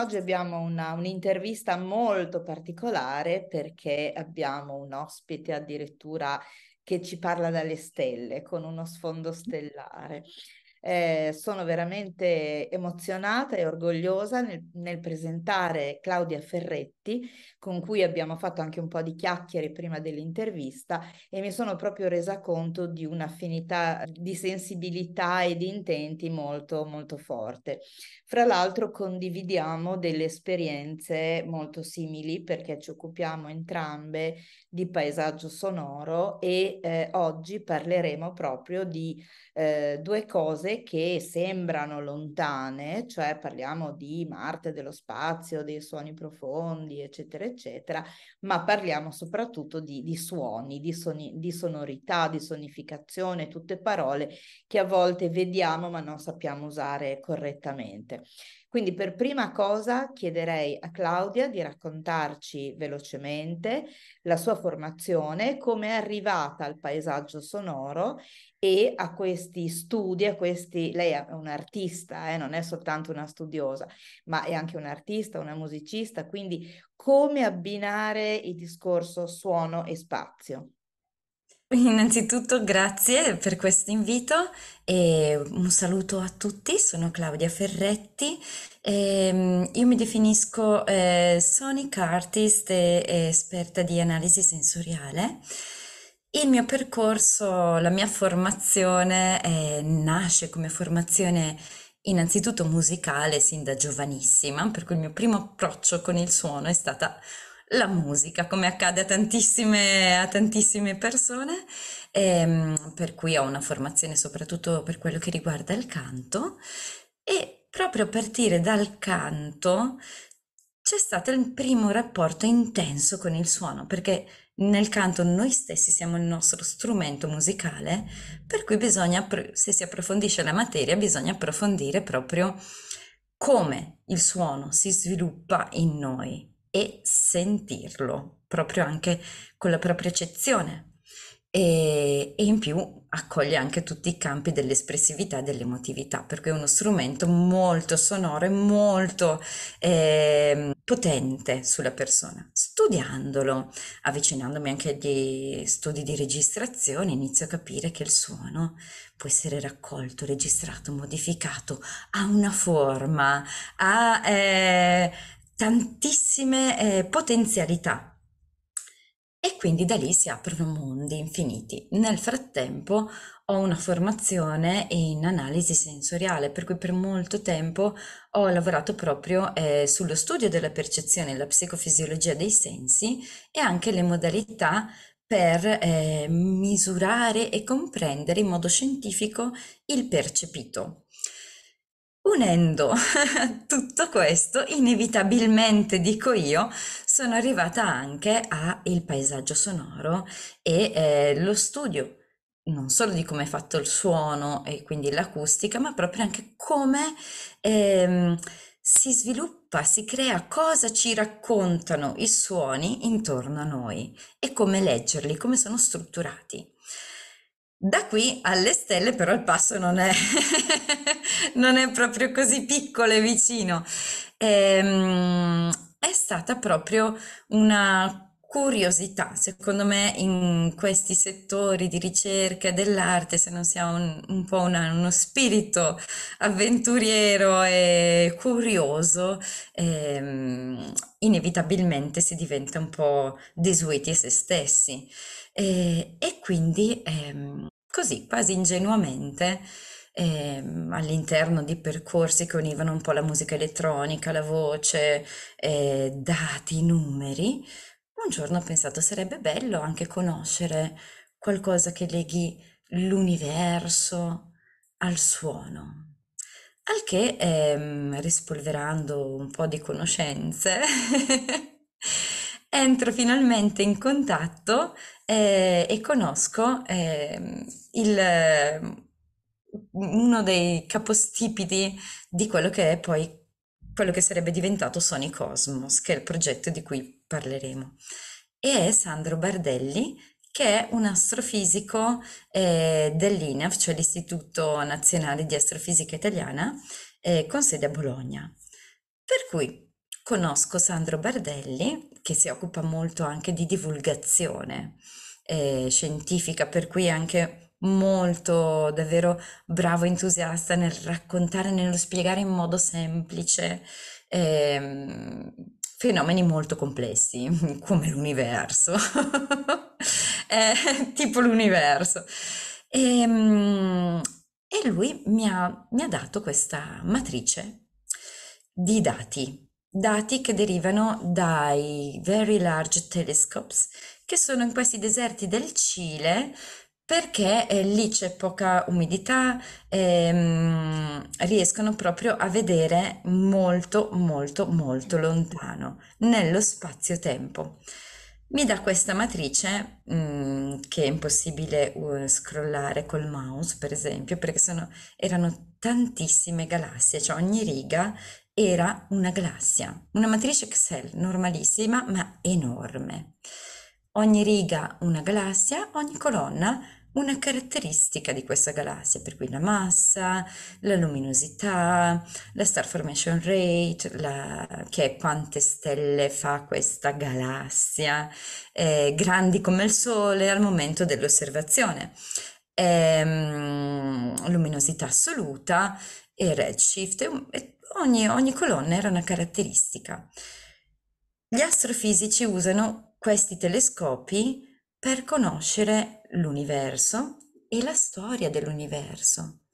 oggi abbiamo una, un'intervista molto particolare perché abbiamo un ospite addirittura che ci parla dalle stelle con uno sfondo stellare. Eh, sono veramente emozionata e orgogliosa nel, nel, presentare Claudia Ferretti, con cui abbiamo fatto anche un po' di chiacchiere prima dell'intervista e mi sono proprio resa conto di un'affinità di sensibilità e di intenti molto molto forte. Fra l'altro condividiamo delle esperienze molto simili perché ci occupiamo entrambe di paesaggio sonoro e eh, oggi parleremo proprio di eh, due cose cose che sembrano lontane, cioè parliamo di Marte, dello spazio, dei suoni profondi, eccetera, eccetera, ma parliamo soprattutto di, di suoni, di, soni, di sonorità, di sonificazione, tutte parole che a volte vediamo ma non sappiamo usare correttamente. Quindi per prima cosa chiederei a Claudia di raccontarci velocemente la sua formazione, come è arrivata al paesaggio sonoro e a questi studi, a questi, lei è un'artista, eh, non è soltanto una studiosa, ma è anche un'artista, una musicista, quindi come abbinare il discorso suono e spazio? Innanzitutto grazie per questo invito e un saluto a tutti, sono Claudia Ferretti, ehm, io mi definisco eh, sonic artist e eh, esperta di analisi sensoriale. Il mio percorso, la mia formazione eh, nasce come formazione innanzitutto musicale sin da giovanissima, per cui il mio primo approccio con il suono è stata la musica, come accade a tantissime, a tantissime persone, ehm, per cui ho una formazione soprattutto per quello che riguarda il canto e proprio a partire dal canto c'è stato il primo rapporto intenso con il suono, perché nel canto noi stessi siamo il nostro strumento musicale, per cui bisogna, se si approfondisce la materia, bisogna approfondire proprio come il suono si sviluppa in noi e sentirlo, proprio anche con la propria eccezione, e, e in più accoglie anche tutti i campi dell'espressività e dell'emotività, per cui è uno strumento molto sonoro e molto eh, potente sulla persona. Studiandolo, avvicinandomi anche agli studi di registrazione, inizio a capire che il suono può essere raccolto, registrato, modificato, ha una forma, ha eh, tantissime eh, potenzialità e quindi da lì si aprono mondi infiniti. Nel frattempo ho una formazione in analisi sensoriale, per cui per molto tempo ho lavorato proprio eh, sullo studio della percezione, la psicofisiologia dei sensi e anche le modalità per eh, misurare e comprendere in modo scientifico il percepito. Unendo tutto questo, inevitabilmente dico io, sono arrivata anche al paesaggio sonoro e eh, lo studio non solo di come è fatto il suono e quindi l'acustica, ma proprio anche come ehm, si sviluppa, si crea, cosa ci raccontano i suoni intorno a noi e come leggerli, come sono strutturati. Da qui alle stelle però il passo non è, non è proprio così piccolo e vicino. Ehm, è stata proprio una curiosità, secondo me, in questi settori di ricerca dell'arte, se non si ha un, un po' una, uno spirito avventuriero e curioso, ehm, inevitabilmente si diventa un po' desueti a se stessi. E, e quindi ehm, così quasi ingenuamente ehm, all'interno di percorsi che univano un po' la musica elettronica, la voce, eh, dati, numeri. Un giorno ho pensato sarebbe bello anche conoscere qualcosa che leghi l'universo al suono. Al che, ehm, rispolverando un po' di conoscenze, entro finalmente in contatto eh, e conosco eh, il, uno dei capostipiti di quello che è poi quello che sarebbe diventato Sony Cosmos, che è il progetto di cui parleremo. E è Sandro Bardelli, che è un astrofisico eh, dell'INAF, cioè l'Istituto Nazionale di Astrofisica Italiana, eh, con sede a Bologna. Per cui conosco Sandro Bardelli, che si occupa molto anche di divulgazione eh, scientifica, per cui è anche molto davvero bravo, entusiasta nel raccontare, nello spiegare in modo semplice eh, fenomeni molto complessi, come l'universo, eh, tipo l'universo. E, ehm, e lui mi ha, mi ha dato questa matrice di dati, dati che derivano dai Very Large Telescopes, che sono in questi deserti del Cile perché eh, lì c'è poca umidità, ehm, riescono proprio a vedere molto, molto, molto lontano, nello spazio-tempo. Mi dà questa matrice mh, mm, che è impossibile uh, scrollare col mouse, per esempio, perché sono, erano tantissime galassie, cioè ogni riga era una galassia, una matrice Excel normalissima ma enorme. Ogni riga una galassia, ogni colonna una caratteristica di questa galassia, per cui la massa, la luminosità, la star formation rate, la, che è quante stelle fa questa galassia, eh, grandi come il Sole al momento dell'osservazione, eh, luminosità assoluta e redshift, e ogni, ogni colonna era una caratteristica. Gli astrofisici usano questi telescopi per conoscere l'universo e la storia dell'universo,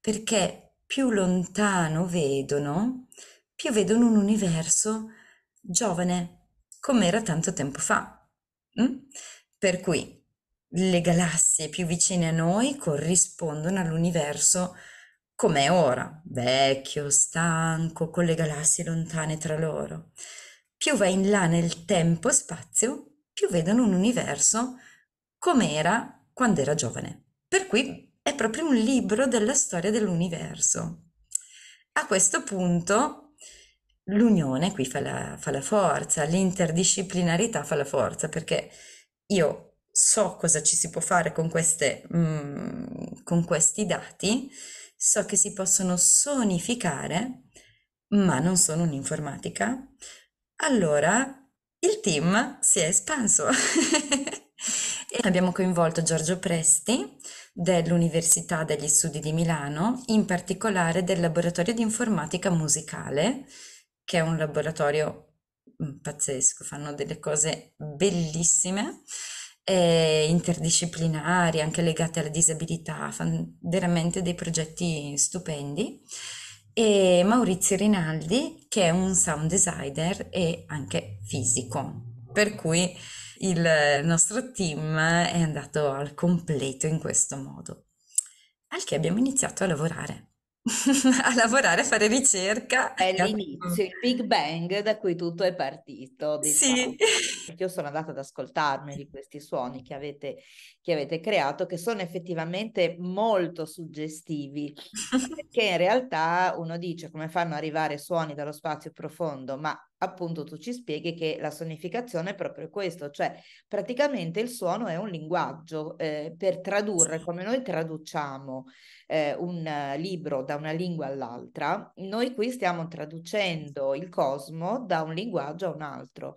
perché più lontano vedono, più vedono un universo giovane, come era tanto tempo fa. Mm? Per cui le galassie più vicine a noi corrispondono all'universo com'è ora, vecchio, stanco, con le galassie lontane tra loro più va in là nel tempo-spazio, e più vedono un universo come era quando era giovane. Per cui è proprio un libro della storia dell'universo. A questo punto l'unione qui fa la, fa la forza, l'interdisciplinarità fa la forza, perché io so cosa ci si può fare con, queste, mh, mm, con questi dati, so che si possono sonificare, ma non sono un'informatica, allora, il team si è espanso. E abbiamo coinvolto Giorgio Presti dell'Università degli Studi di Milano, in particolare del laboratorio di informatica musicale, che è un laboratorio mm, pazzesco, fanno delle cose bellissime, eh, interdisciplinari, anche legate alla disabilità, fanno veramente dei progetti stupendi e Maurizio Rinaldi che è un sound designer e anche fisico. Per cui il nostro team è andato al completo in questo modo. Al che abbiamo iniziato a lavorare. a lavorare, a fare ricerca. È l'inizio, il Big Bang da cui tutto è partito. Diciamo. Sì. Io sono andata ad ascoltarmi di questi suoni che avete, che avete creato, che sono effettivamente molto suggestivi, perché in realtà uno dice come fanno arrivare suoni dallo spazio profondo, ma appunto tu ci spieghi che la sonificazione è proprio questo, cioè praticamente il suono è un linguaggio eh, per tradurre come noi traduciamo eh, un libro da una lingua all'altra, noi qui stiamo traducendo il cosmo da un linguaggio a un altro.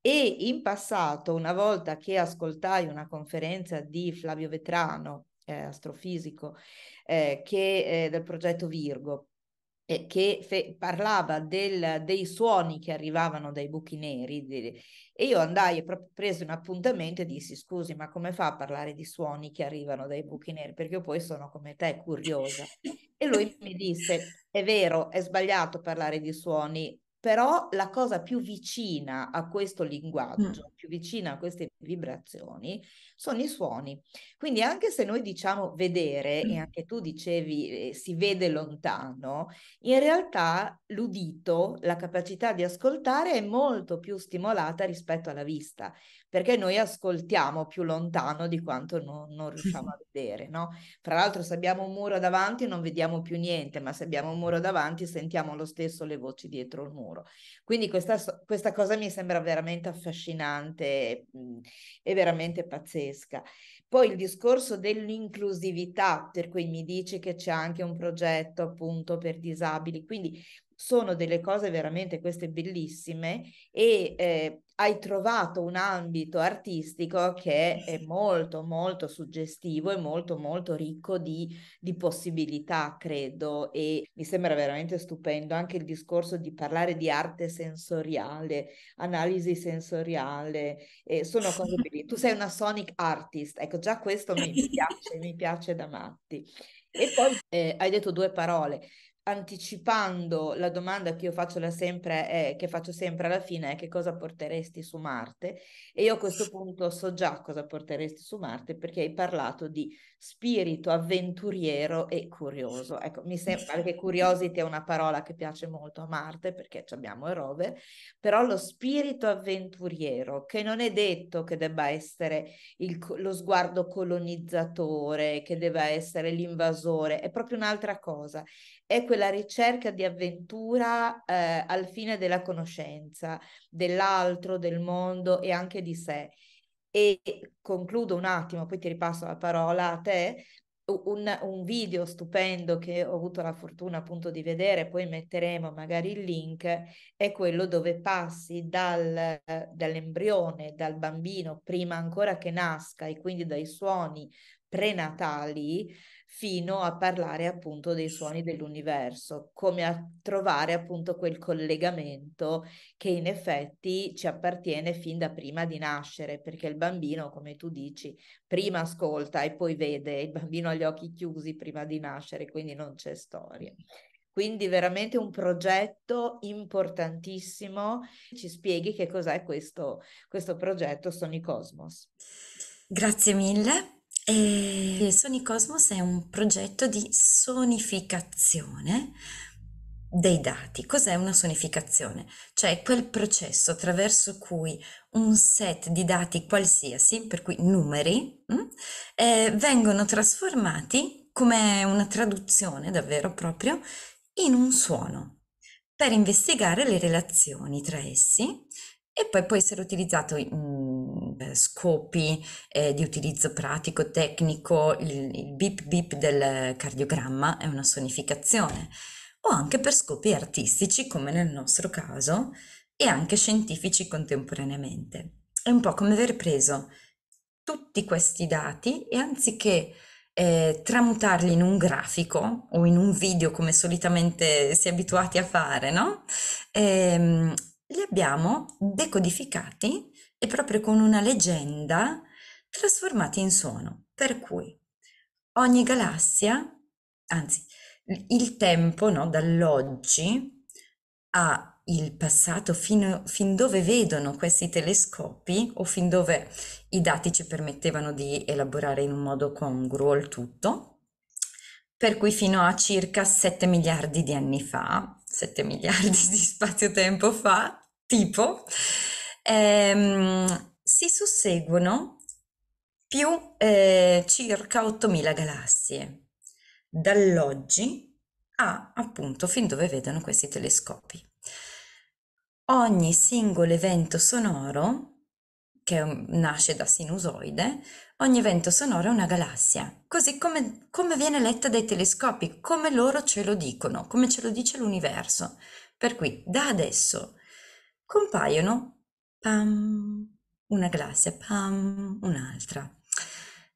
E in passato, una volta che ascoltai una conferenza di Flavio Vetrano, eh, astrofisico, eh, che, eh, del progetto Virgo, che fe- parlava del, dei suoni che arrivavano dai buchi neri, di, e io andai e proprio presi un appuntamento e dissi: Scusi, ma come fa a parlare di suoni che arrivano dai buchi neri? Perché io poi sono come te, curiosa. E lui mi disse: È vero, è sbagliato parlare di suoni però la cosa più vicina a questo mm. linguaggio, mm. più vicina a queste vibrazioni, sono i suoni. Quindi anche se noi diciamo vedere, mm. e anche tu dicevi eh, si vede lontano, in realtà l'udito, la capacità di ascoltare è molto più stimolata rispetto alla vista, perché noi ascoltiamo più lontano di quanto non, non riusciamo a vedere, no? Fra l'altro se abbiamo un muro davanti non vediamo più niente, ma se abbiamo un muro davanti sentiamo lo stesso le voci dietro il muro muro. Quindi questa, questa cosa mi sembra veramente affascinante mm, e veramente pazzesca. Poi il discorso dell'inclusività, per cui mi dice che c'è anche un progetto appunto per disabili, quindi sono delle cose veramente queste bellissime e eh, hai trovato un ambito artistico che è molto molto suggestivo e molto molto ricco di, di, possibilità, credo, e mi sembra veramente stupendo anche il discorso di parlare di arte sensoriale, analisi sensoriale, eh, sono cose bellissime. Tu sei una sonic artist, ecco già questo mi piace, mi piace da matti. E poi eh, hai detto due parole, anticipando la domanda che io faccio, sempre, è, che faccio sempre alla fine è che cosa porteresti su Marte e io a questo punto so già cosa porteresti su Marte perché hai parlato di spirito avventuriero e curioso. Ecco, mi sembra che curiosity è una parola che piace molto a Marte perché abbiamo Erove, però lo spirito avventuriero, che non è detto che debba essere il, lo sguardo colonizzatore, che debba essere l'invasore, è proprio un'altra cosa, è quella ricerca di avventura eh, al fine della conoscenza dell'altro, del mondo e anche di sé e concludo un attimo, poi ti ripasso la parola a te, un, un, video stupendo che ho avuto la fortuna appunto di vedere, poi metteremo magari il link, è quello dove passi dal, dall'embrione, dal bambino prima ancora che nasca e quindi dai suoni prenatali fino a parlare appunto dei suoni dell'universo, come a trovare appunto quel collegamento che in effetti ci appartiene fin da prima di nascere, perché il bambino, come tu dici, prima ascolta e poi vede, il bambino ha gli occhi chiusi prima di nascere, quindi non c'è storia. Quindi veramente un progetto importantissimo. Ci spieghi che cos'è questo, questo progetto Sony Cosmos. Grazie mille. E ehm, Sony Cosmos è un progetto di sonificazione dei dati. Cos'è una sonificazione? Cioè quel processo attraverso cui un set di dati qualsiasi, per cui numeri, mm, eh, vengono trasformati come una traduzione davvero proprio in un suono per investigare le relazioni tra essi e poi può essere utilizzato in mm, eh, scopi eh, di utilizzo pratico, tecnico, il, il beep beep del cardiogramma è una sonificazione, o anche per scopi artistici come nel nostro caso e anche scientifici contemporaneamente. È un po' come aver preso tutti questi dati e anziché eh, tramutarli in un grafico o in un video come solitamente si è abituati a fare, no? Ehm, li abbiamo decodificati e proprio con una leggenda trasformati in suono, per cui ogni galassia, anzi il tempo no, dall'oggi al passato fino, fin dove vedono questi telescopi o fin dove i dati ci permettevano di elaborare in un modo congruo il tutto, per cui fino a circa 7 miliardi di anni fa, 7 miliardi di spazio-tempo fa, tipo, ehm, si susseguono più eh, circa 8.000 galassie, dall'oggi a appunto fin dove vedono questi telescopi. Ogni singolo evento sonoro che mm, nasce da sinusoide, ogni evento sonoro è una galassia, così come, come, viene letta dai telescopi, come loro ce lo dicono, come ce lo dice l'universo. Per cui da adesso compaiono pam, una galassia, pam, un'altra,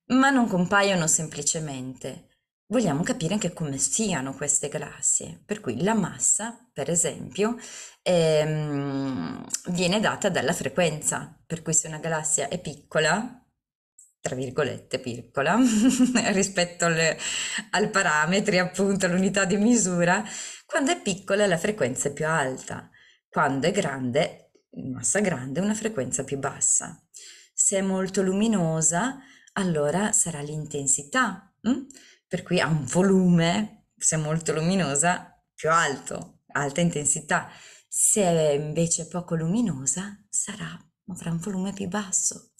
ma non compaiono semplicemente, vogliamo capire anche come siano queste galassie. Per cui la massa, per esempio, ehm, viene data dalla frequenza, per cui se una galassia è piccola, tra virgolette piccola, rispetto al, al parametri, appunto, all'unità di misura, quando è piccola la frequenza è più alta, quando è grande, massa grande, una frequenza più bassa. Se è molto luminosa, allora sarà l'intensità. Hm? per cui ha un volume, se molto luminosa, più alto, alta intensità. Se invece è poco luminosa, sarà, avrà un volume più basso.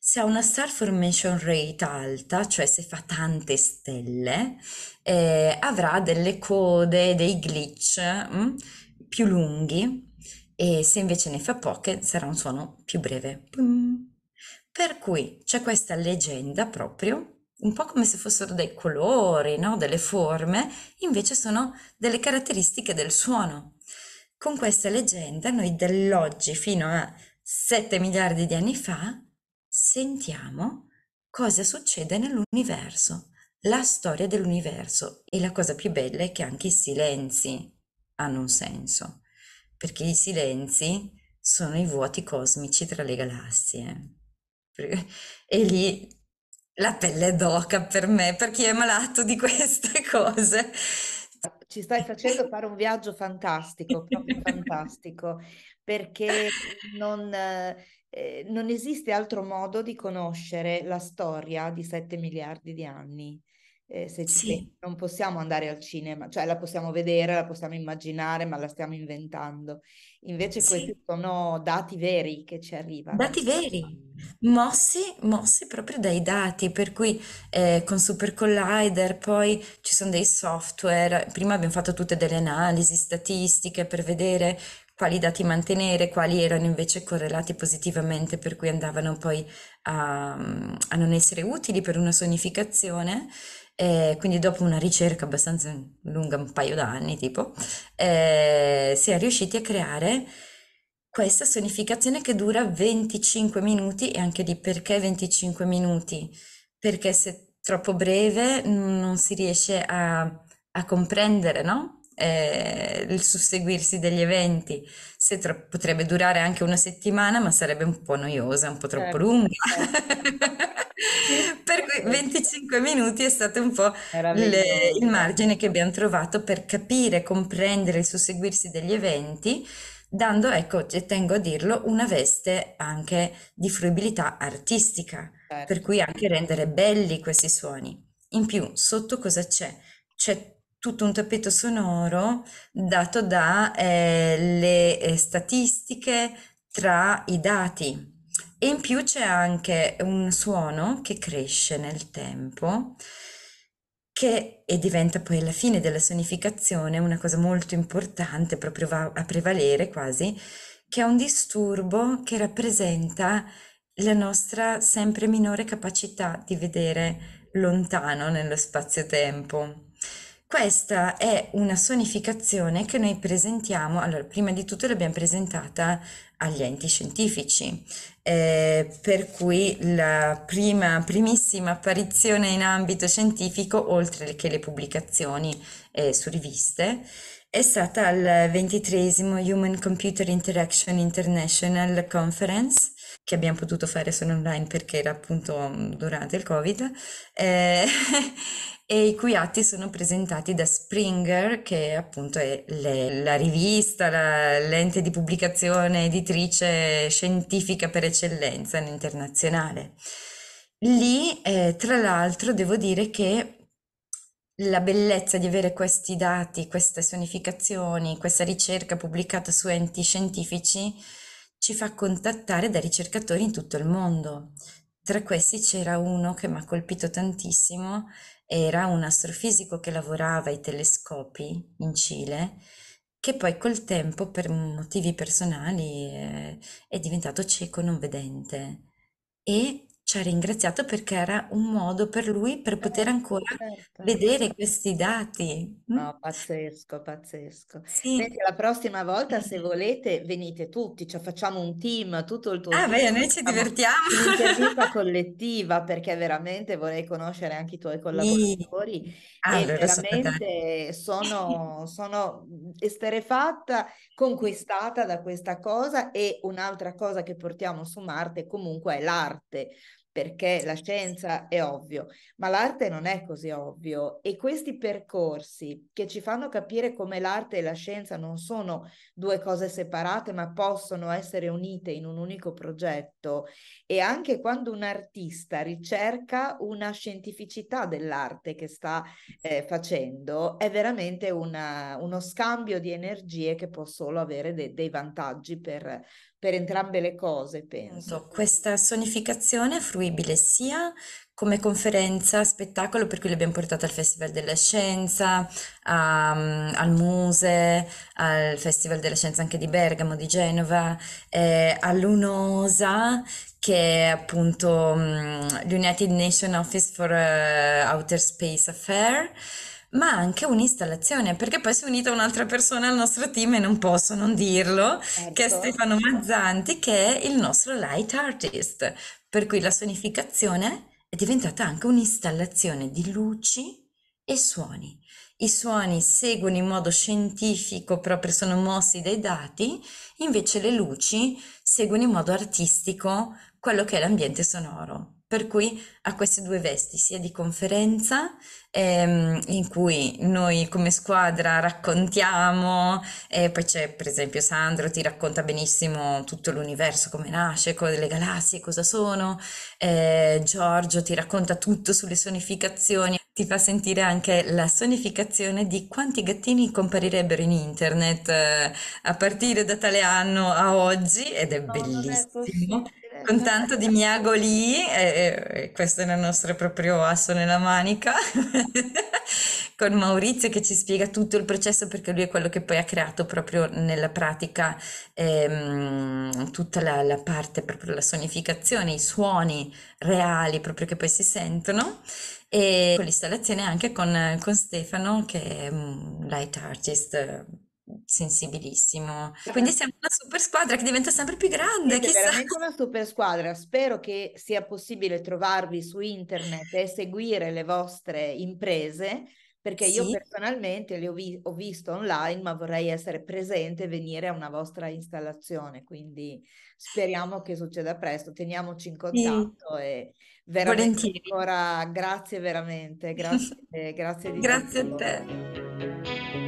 Se ha una star formation rate alta, cioè se fa tante stelle, eh, avrà delle code, dei glitch mh, mm, più lunghi e se invece ne fa poche sarà un suono più breve. Per cui c'è questa leggenda proprio un po' come se fossero dei colori, no? delle forme, invece sono delle caratteristiche del suono. Con questa leggenda noi dall'oggi fino a 7 miliardi di anni fa sentiamo cosa succede nell'universo, la storia dell'universo e la cosa più bella è che anche i silenzi hanno un senso, perché i silenzi sono i vuoti cosmici tra le galassie. E lì la pelle d'oca per me, per chi è malato di queste cose. Ci stai facendo fare un viaggio fantastico, proprio fantastico, perché non, eh, non esiste altro modo di conoscere la storia di 7 miliardi di anni. Eh, se sì. pensi, non possiamo andare al cinema, cioè la possiamo vedere, la possiamo immaginare, ma la stiamo inventando. Invece sì. questi sono dati veri che ci arrivano. Dati veri, mossi, mossi proprio dai dati, per cui eh, con Super Collider poi ci sono dei software, prima abbiamo fatto tutte delle analisi statistiche per vedere quali dati mantenere, quali erano invece correlati positivamente, per cui andavano poi a, a non essere utili per una sonificazione quindi dopo una ricerca abbastanza lunga, un paio d'anni tipo, eh, si è riusciti a creare questa sonificazione che dura 25 minuti e anche di perché 25 minuti, perché se troppo breve non si riesce a, a comprendere no? eh, il susseguirsi degli eventi se tro- potrebbe durare anche una settimana ma sarebbe un po' noiosa, un po' troppo certo. lunga per cui 25 minuti è stato un po' le, il margine che abbiamo trovato per capire, comprendere il susseguirsi degli eventi dando, ecco, tengo a dirlo, una veste anche di fruibilità artistica, per certo. cui anche rendere belli questi suoni. In più, sotto cosa c'è? C'è tutto un tappeto sonoro dato dalle eh, eh, statistiche tra i dati. E in più c'è anche un suono che cresce nel tempo che e diventa poi alla fine della sonificazione una cosa molto importante, proprio va a prevalere quasi, che è un disturbo che rappresenta la nostra sempre minore capacità di vedere lontano nello spazio-tempo. Questa è una sonificazione che noi presentiamo, allora prima di tutto l'abbiamo presentata agli enti scientifici, eh, per cui la prima, primissima apparizione in ambito scientifico, oltre che le pubblicazioni eh, su riviste, è stata al 23 Human Computer Interaction International Conference che abbiamo potuto fare solo online perché era appunto mm, durante il Covid, eh, e i cui atti sono presentati da Springer, che appunto è le, la rivista, l'ente di pubblicazione editrice scientifica per eccellenza internazionale. Lì, eh, tra l'altro, devo dire che la bellezza di avere questi dati, queste sonificazioni, questa ricerca pubblicata su enti scientifici ci fa contattare da ricercatori in tutto il mondo. Tra questi c'era uno che mi ha colpito tantissimo, era un astrofisico che lavorava ai telescopi in Cile, che poi col tempo, per motivi personali, eh, è diventato cieco non vedente. E ci cioè, ha ringraziato perché era un modo per lui per eh, poter ancora certo. vedere questi dati. Mm? No, pazzesco, pazzesco. Sì. Senti, la prossima volta, se volete, venite tutti, cioè facciamo un team, tutto il tuo ah, team. Beh, noi ci divertiamo. Un'intervista collettiva, perché veramente vorrei conoscere anche i tuoi collaboratori. Sì. Ah, e veramente sono, sono esterefatta, conquistata da questa cosa e un'altra cosa che portiamo su Marte comunque è l'arte perché la scienza è ovvio, ma l'arte non è così ovvio e questi percorsi che ci fanno capire come l'arte e la scienza non sono due cose separate, ma possono essere unite in un unico progetto e anche quando un artista ricerca una scientificità dell'arte che sta eh, facendo, è veramente una, uno scambio di energie che può solo avere de- dei vantaggi per per entrambe le cose, penso. Questa sonificazione è fruibile sia come conferenza, spettacolo, per cui l'abbiamo portata al Festival della Scienza, a, ehm, al Muse, al Festival della Scienza anche di Bergamo, di Genova, eh, all'UNOSA, che è appunto um, l'United Nations Office for uh, Outer Space Affairs, ma anche un'installazione, perché poi si è unita un'altra persona al nostro team e non posso non dirlo, che è certo. Stefano Mazzanti, che è il nostro light artist, per cui la sonificazione è diventata anche un'installazione di luci e suoni. I suoni seguono in modo scientifico, proprio sono mossi dai dati, invece le luci seguono in modo artistico quello che è l'ambiente sonoro. Per cui ha queste due vesti, sia di conferenza, ehm, in cui noi come squadra raccontiamo, e poi c'è per esempio Sandro, ti racconta benissimo tutto l'universo, come nasce, come le galassie, cosa sono, eh, Giorgio ti racconta tutto sulle sonificazioni, ti fa sentire anche la sonificazione di quanti gattini comparirebbero in internet eh, a partire da tale anno a oggi ed è no, bellissimo. È con tanto di miagoli, eh, questo è il nostro proprio asso nella manica, con Maurizio che ci spiega tutto il processo perché lui è quello che poi ha creato proprio nella pratica ehm, tutta la, la, parte, proprio la sonificazione, i suoni reali proprio che poi si sentono e con l'installazione anche con, con Stefano che è un light artist sensibilissimo. Quindi siamo una super squadra che diventa sempre più grande. Siete veramente una super squadra. Spero che sia possibile trovarvi su internet e seguire le vostre imprese perché io personalmente le ho, vi- ho, visto online, ma vorrei essere presente e venire a una vostra installazione, quindi speriamo che succeda presto, teniamoci in contatto sì. e veramente Volentieri. ancora grazie veramente, grazie, grazie di Grazie tutto. a te.